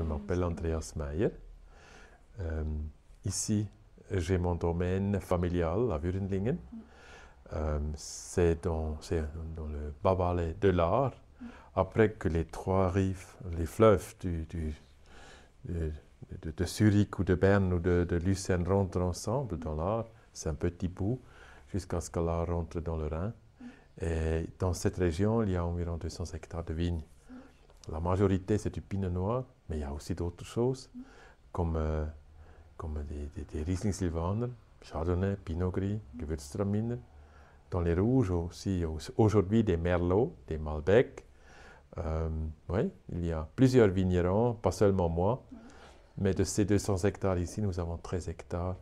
Je m'appelle Andreas Meyer. Euh, ici, j'ai mon domaine familial à Würenlingen. Euh, c'est dans, le bas de l'art. après que les trois rives, les fleuves de, Zurich ou de Berne ou de, de Lucerne rentrent ensemble dans l'art, c'est un petit bout, jusqu'à ce que l'Ar rentre dans le Rhin. Et dans cette région, il y a environ 200 hectares de vignes. La majorité, c'est du pinot noir, mais il y a aussi d'autres choses, mm. comme, euh, comme des, des, Riesling Silvaner, Chardonnay, Pinot Gris, mm. Gewürztraminer. Dans les rouges aussi, aujourd'hui, des Merlots, des Malbec. Euh, oui, il y a plusieurs vignerons, pas seulement moi, mm. mais de ces 200 hectares ici, nous avons 13 hectares